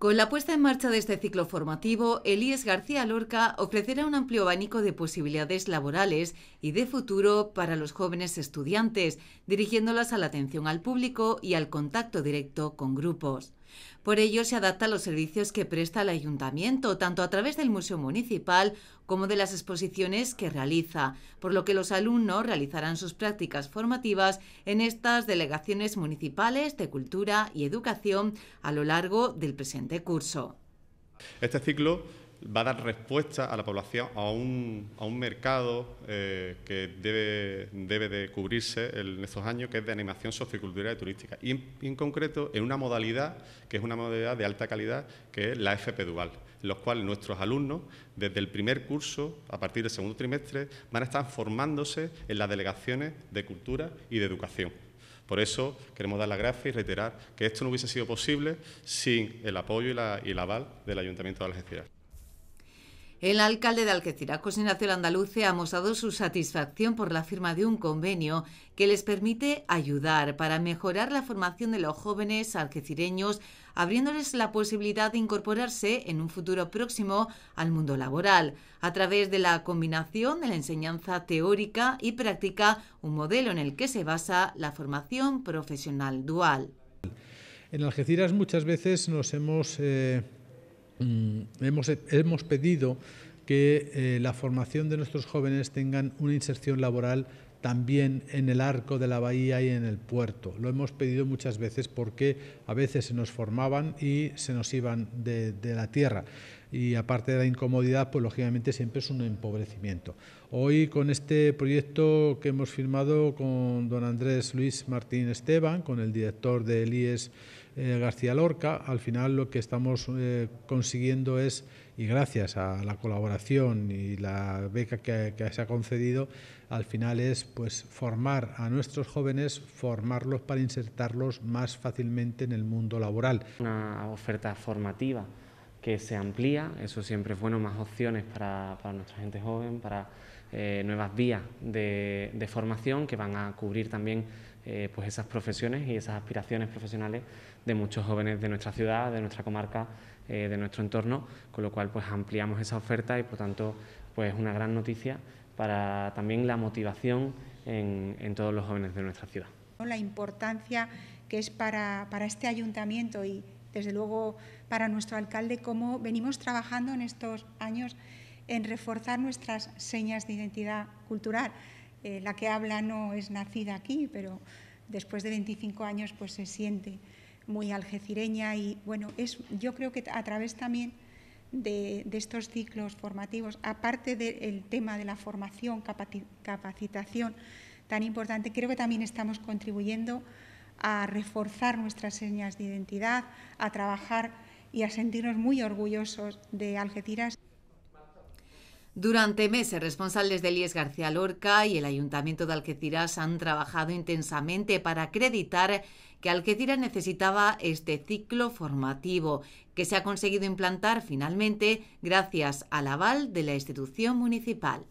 Con la puesta en marcha de este ciclo formativo, Elías García Lorca ofrecerá un amplio abanico de posibilidades laborales y de futuro para los jóvenes estudiantes, dirigiéndolas a la atención al público y al contacto directo con grupos. Por ello, se adapta a los servicios que presta el ayuntamiento, tanto a través del Museo Municipal como de las exposiciones que realiza, por lo que los alumnos realizarán sus prácticas formativas en estas delegaciones municipales de cultura y educación a lo largo del presente curso. Este ciclo va a dar respuesta a la población, a un, mercado eh, que debe, de cubrirse en estos años, que es de animación sociocultural y turística. Y en, concreto, en una modalidad que es una modalidad de alta calidad, que es la FP Dual, en los cuales nuestros alumnos, desde el primer curso, a partir del segundo trimestre, van a estar formándose en las delegaciones de cultura y de educación. Por eso queremos dar las gracias y reiterar que esto no hubiese sido posible sin el apoyo y, la, y el aval del Ayuntamiento de Algeciras. El alcalde de Algeciras, Cosinación Andaluce, ha mostrado su satisfacción por la firma de un convenio que les permite ayudar para mejorar la formación de los jóvenes algecireños, abriéndoles la posibilidad de incorporarse en un futuro próximo al mundo laboral, a través de la combinación de la enseñanza teórica y práctica, un modelo en el que se basa la formación profesional dual. En Algeciras muchas veces nos hemos... Eh, Mm, hemos, pedido que eh, la formación de nuestros jóvenes tengan una inserción laboral también en el arco de la bahía y en el puerto. Lo hemos pedido muchas veces porque a veces se nos formaban y se nos iban de la tierra y aparte de la incomodidad, pues lógicamente siempre es un empobrecimiento. Hoy con este proyecto que hemos firmado con don Andrés Luis Martín Esteban, con el director de IES eh, García Lorca, al final lo que estamos eh, consiguiendo es, y gracias a la colaboración y la beca que, que se ha concedido, al final es pues formar a nuestros jóvenes, formarlos para insertarlos más fácilmente en el mundo laboral. Una oferta formativa que se amplía, eso siempre es bueno, más opciones para, nuestra gente joven, para eh, nuevas vías de, formación que van a cubrir también eh, pues esas profesiones y esas aspiraciones profesionales de muchos jóvenes de nuestra ciudad, de nuestra comarca, eh, de nuestro entorno, con lo cual pues ampliamos esa oferta y por tanto pues una gran noticia para también la motivación en, todos los jóvenes de nuestra ciudad. La importancia que es para, para este ayuntamiento y desde luego para nuestro alcalde, cómo venimos trabajando en estos años en reforzar nuestras señas de identidad cultural. Eh, la que habla no es nacida aquí, pero después de 25 años pues se siente muy algecireña y bueno, es, yo creo que a través también de, estos ciclos formativos, aparte del tema de la formación, capacitación tan importante, creo que también estamos contribuyendo a reforzar nuestras señas de identidad, a trabajar y a sentirnos muy orgullosos de Algeciras. Durante meses, responsables de Elías García Lorca y el Ayuntamiento de Algeciras han trabajado intensamente para acreditar que Algeciras necesitaba este ciclo formativo, que se ha conseguido implantar finalmente gracias al aval de la institución municipal.